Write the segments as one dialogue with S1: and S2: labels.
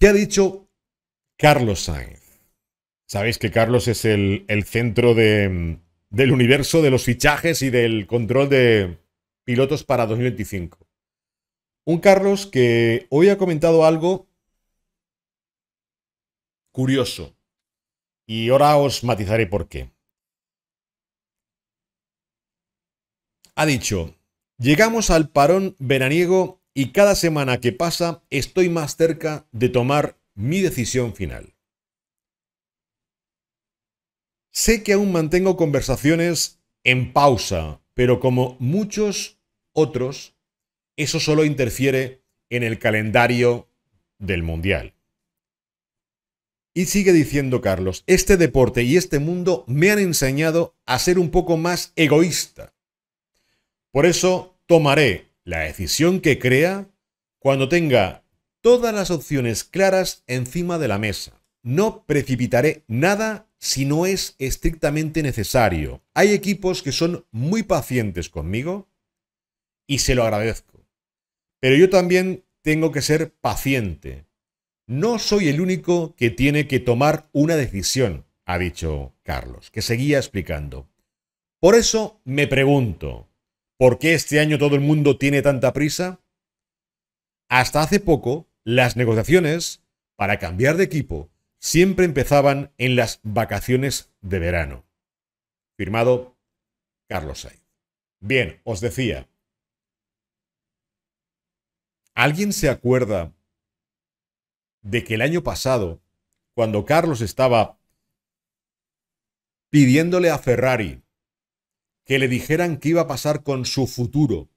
S1: ¿Qué ha dicho Carlos Sainz? Sabéis que Carlos es el, centro del universo de los fichajes y del control de pilotos para 2025. Un Carlos que hoy ha comentado algo curioso. Y ahora os matizaré por qué. Ha dicho, llegamos al parón veraniego y cada semana que pasa estoy más cerca de tomar mi decisión final. Sé que aún mantengo conversaciones en pausa, pero como muchos otros, eso solo interfiere en el calendario del Mundial. Y sigue diciendo Carlos, este deporte y este mundo me han enseñado a ser un poco más egoísta. Por eso tomaré la decisión que crea cuando tenga todas las opciones claras encima de la mesa. No precipitaré nada si no es estrictamente necesario. Hay equipos que son muy pacientes conmigo y se lo agradezco. Pero yo también tengo que ser paciente. No soy el único que tiene que tomar una decisión, ha dicho Carlos, que seguía explicando. Por eso me pregunto, ¿Por qué este año todo el mundo tiene tanta prisa? Hasta hace poco, las negociaciones para cambiar de equipo siempre empezaban en las vacaciones de verano. Firmado Carlos Sainz. Bien, os decía, ¿alguien se acuerda de que el año pasado, cuando Carlos estaba pidiéndole a Ferrari que le dijeran qué iba a pasar con su futuro,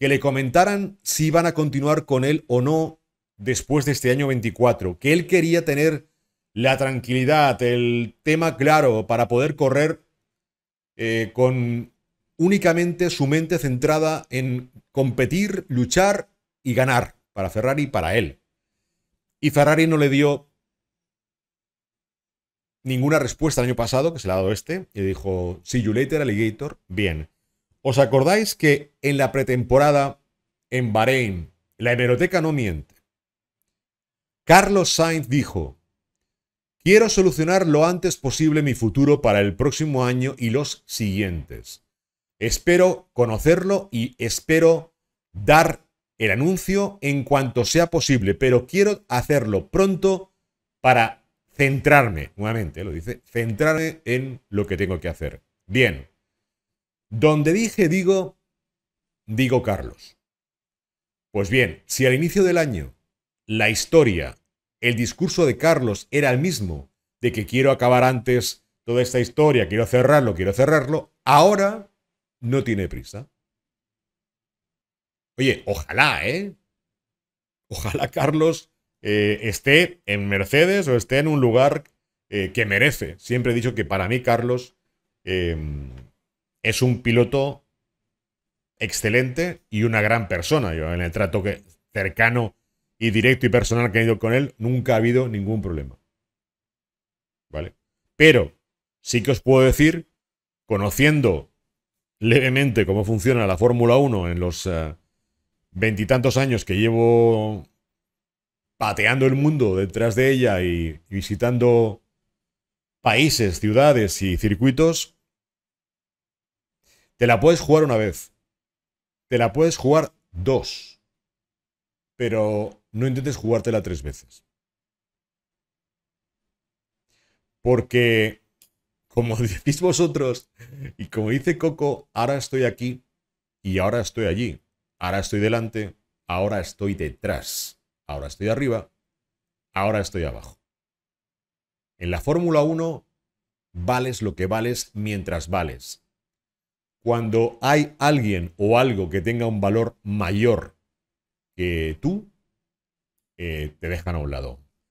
S1: que le comentaran si iban a continuar con él o no después de este año 24, que él quería tener la tranquilidad, el tema claro para poder correr eh, con únicamente su mente centrada en competir, luchar y ganar para Ferrari y para él. Y Ferrari no le dio ninguna respuesta el año pasado, que se le ha dado este, y dijo, see you later, alligator, bien. ¿Os acordáis que en la pretemporada en Bahrein, la hemeroteca no miente? Carlos Sainz dijo, quiero solucionar lo antes posible mi futuro para el próximo año y los siguientes. Espero conocerlo y espero dar el anuncio en cuanto sea posible, pero quiero hacerlo pronto para centrarme, nuevamente, lo dice, centrarme en lo que tengo que hacer. Bien, donde dije digo, digo Carlos. Pues bien, si al inicio del año la historia, el discurso de Carlos era el mismo, de que quiero acabar antes toda esta historia, quiero cerrarlo, quiero cerrarlo, ahora no tiene prisa. Oye, ojalá, ¿eh? Ojalá Carlos eh, esté en Mercedes o esté en un lugar eh, que merece. Siempre he dicho que para mí Carlos eh, es un piloto excelente y una gran persona. Yo en el trato que, cercano y directo y personal que he ido con él, nunca ha habido ningún problema. ¿Vale? Pero sí que os puedo decir, conociendo levemente cómo funciona la Fórmula 1 en los veintitantos años que llevo pateando el mundo detrás de ella y visitando países, ciudades y circuitos, te la puedes jugar una vez. Te la puedes jugar dos. Pero no intentes jugártela tres veces. Porque, como decís vosotros, y como dice Coco, ahora estoy aquí y ahora estoy allí. Ahora estoy delante, ahora estoy detrás ahora estoy arriba, ahora estoy abajo. En la Fórmula 1 vales lo que vales mientras vales. Cuando hay alguien o algo que tenga un valor mayor que tú, eh, te dejan a un lado.